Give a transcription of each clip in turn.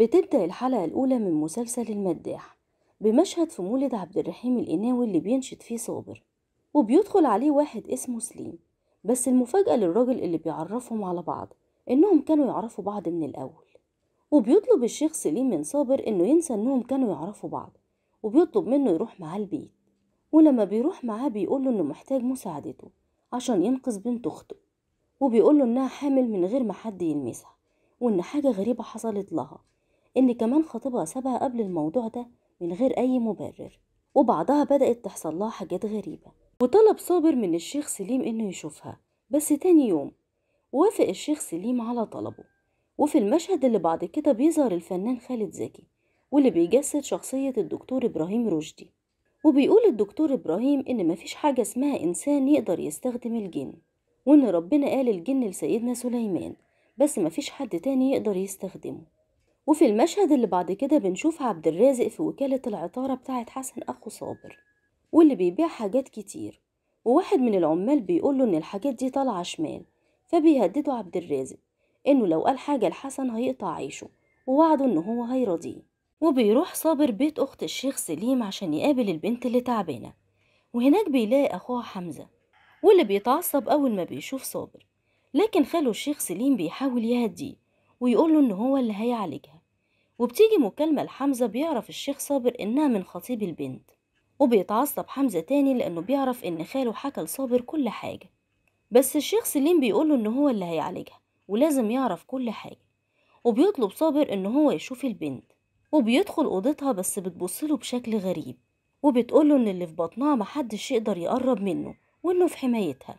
بتبدأ الحلقة الأولى من مسلسل المداح بمشهد في مولد عبد الرحيم القناوي اللي بينشد فيه صابر وبيدخل عليه واحد اسمه سليم بس المفاجأة للراجل اللي بيعرفهم على بعض إنهم كانوا يعرفوا بعض من الأول وبيطلب الشيخ سليم من صابر إنه ينسى إنهم كانوا يعرفوا بعض وبيطلب منه يروح معاه البيت ولما بيروح معاه بيقول له إنه محتاج مساعدته عشان ينقذ بنت أخته وبيقول له إنها حامل من غير ما حد يلمسها وإن حاجة غريبة حصلت لها إن كمان خطيبها سابها قبل الموضوع ده من غير أي مبرر وبعدها بدأت تحصل لها حاجات غريبة وطلب صابر من الشيخ سليم إنه يشوفها بس تاني يوم وافق الشيخ سليم على طلبه وفي المشهد اللي بعد كده بيظهر الفنان خالد زكي واللي بيجسد شخصية الدكتور إبراهيم رشدي وبيقول الدكتور إبراهيم إن مفيش حاجة اسمها إنسان يقدر يستخدم الجن وإن ربنا قال الجن لسيدنا سليمان بس مفيش حد تاني يقدر يستخدمه وفي المشهد اللي بعد كده بنشوف عبد الرازق في وكالة العطارة بتاعة حسن أخو صابر واللي بيبيع حاجات كتير وواحد من العمال بيقوله إن الحاجات دي طالعة شمال فبيهدده عبد الرازق إنه لو قال حاجة لحسن هيقطع عيشه ووعده إن هو هيرضيه وبيروح صابر بيت أخت الشيخ سليم عشان يقابل البنت اللي تعبانة وهناك بيلاقي أخوها حمزة واللي بيتعصب أول ما بيشوف صابر لكن خاله الشيخ سليم بيحاول يهديه ويقول له إن هو اللي هيعالجها وبتيجي مكالمة لحمزة بيعرف الشيخ صابر إنها من خطيب البنت وبيتعصب حمزة تاني لأنه بيعرف إن خاله حكى لصابر كل حاجة بس الشيخ سليم بيقوله إن هو اللي هيعالجها ولازم يعرف كل حاجة وبيطلب صابر إن هو يشوف البنت وبيدخل أوضتها بس بتبصله بشكل غريب وبتقوله إن اللي في بطنها محدش يقدر يقرب منه وإنه في حمايتها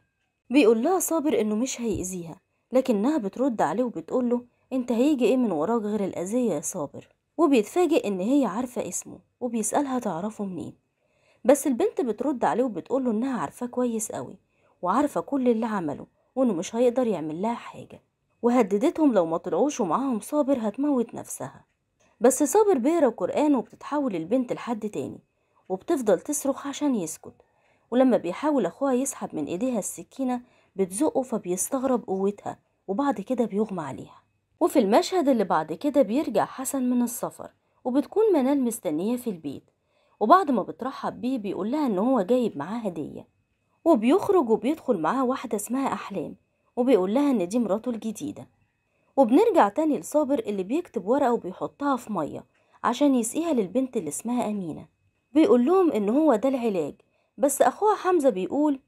بيقول لها صابر إنه مش هيأذيها لكنها بترد عليه وبتقوله انت هيجي ايه من وراك غير الاذية يا صابر وبيتفاجئ ان هي عارفة اسمه وبيسألها تعرفه منين بس البنت بترد عليه وبتقوله انها عارفاه كويس قوي وعارفة كل اللي عمله وانه مش هيقدر يعمل لها حاجة وهددتهم لو ما طلعوش ومعاهم صابر هتموت نفسها بس صابر بيقرا قرآن وبتتحول البنت لحد تاني وبتفضل تصرخ عشان يسكت ولما بيحاول أخوها يسحب من إيديها السكينة بتزقه فبيستغرب قوتها وبعد كده بيغمى عليها وفي المشهد اللي بعد كده بيرجع حسن من السفر وبتكون منال مستنية في البيت وبعد ما بترحب بيه بيقول لها إن هو جايب معاه هدية وبيخرج وبيدخل معاه واحدة اسمها أحلام وبيقول لها إن دي مراته الجديدة وبنرجع تاني لصابر اللي بيكتب ورقة وبيحطها في مية عشان يسقيها للبنت اللي اسمها أمينة بيقول لهم إن هو ده العلاج بس أخوها حمزة بيقول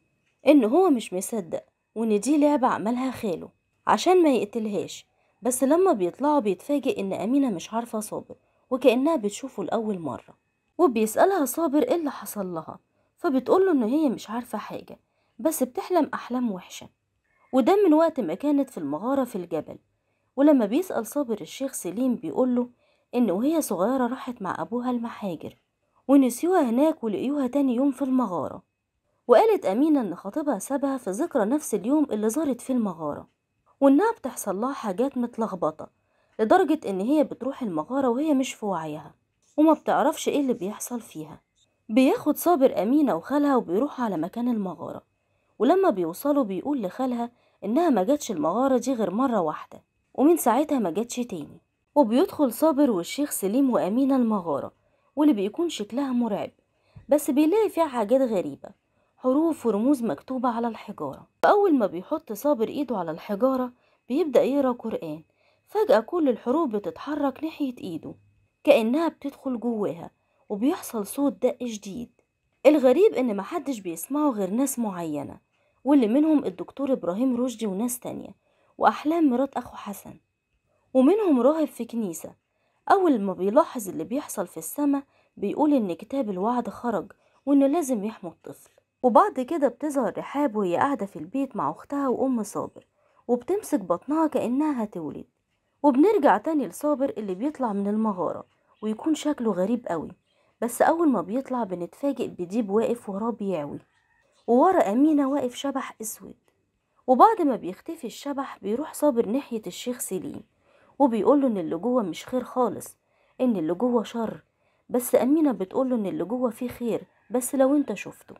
إن هو مش مصدق وإن دي لعبة عملها خاله عشان ما يقتلهاش بس لما بيطلعوا بيتفاجئ إن أمينة مش عارفة صابر وكأنها بتشوفه لأول مرة وبيسألها صابر إيه اللي حصل لها فبتقوله إن هي مش عارفة حاجة بس بتحلم أحلام وحشة وده من وقت ما كانت في المغارة في الجبل ولما بيسأل صابر الشيخ سليم بيقوله إن وهي صغيرة راحت مع أبوها المحاجر ونسيوها هناك ولقيوها تاني يوم في المغارة وقالت أمينة إن خطيبها سابها في ذكرى نفس اليوم اللي زارت فيه المغارة وإنها بتحصل لها حاجات متلخبطة لدرجة إن هي بتروح المغارة وهي مش في وعيها وما بتعرفش إيه اللي بيحصل فيها بياخد صابر أمينة وخالها وبيروحوا على مكان المغارة ولما بيوصلوا بيقول لخالها إنها ما جاتش المغارة دي غير مرة واحدة ومن ساعتها ما جاتش تاني وبيدخل صابر والشيخ سليم وأمينة المغارة واللي بيكون شكلها مرعب بس بيلاقي فيها حاجات غريبة حروف ورموز مكتوبة على الحجارة فأول ما بيحط صابر إيده على الحجارة بيبدأ يقرأ قرآن فجأة كل الحروف بتتحرك ناحية إيده كأنها بتدخل جواها وبيحصل صوت دق شديد الغريب إن محدش بيسمعه غير ناس معينة واللي منهم الدكتور إبراهيم رشدي وناس تانية وأحلام مرات أخو حسن ومنهم راهب في كنيسة أول ما بيلاحظ اللي بيحصل في السماء بيقول إن كتاب الوعد خرج وإنه لازم يحمي الطفل وبعد كده بتظهر رحاب وهي قاعدة في البيت مع أختها وأم صابر وبتمسك بطنها كأنها هتولد وبنرجع تاني لصابر اللي بيطلع من المغارة ويكون شكله غريب قوي بس أول ما بيطلع بنتفاجئ بديب واقف وراه بيعوي وورا أمينة واقف شبح أسود وبعد ما بيختفي الشبح بيروح صابر ناحية الشيخ سليم وبيقوله إن اللي جوه مش خير خالص إن اللي جوه شر بس أمينة بتقوله إن اللي جوه فيه خير بس لو أنت شفته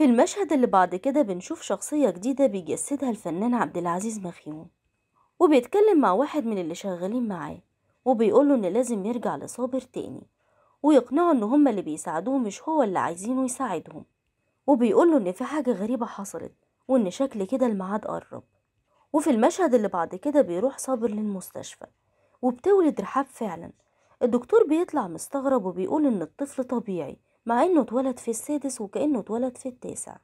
في المشهد اللي بعد كده بنشوف شخصية جديدة بيجسدها الفنان عبد العزيز مخيون وبيتكلم مع واحد من اللي شغالين معاه وبيقوله إن لازم يرجع لصابر تاني ويقنعه إن هما اللي بيساعدوه مش هو اللي عايزينه يساعدهم وبيقوله إن في حاجة غريبة حصلت وإن شكل كده الميعاد قرب وفي المشهد اللي بعد كده بيروح صابر للمستشفى وبتولد رحاب فعلا الدكتور بيطلع مستغرب وبيقول إن الطفل طبيعي مع انه اتولد في السادس وكأنه اتولد في التاسع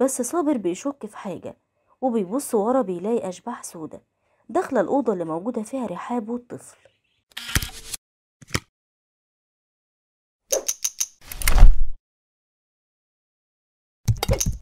بس صابر بيشك في حاجة وبيبص ورا بيلاقي أشباح سودة داخلة الأوضة اللي موجودة فيها رحاب والطفل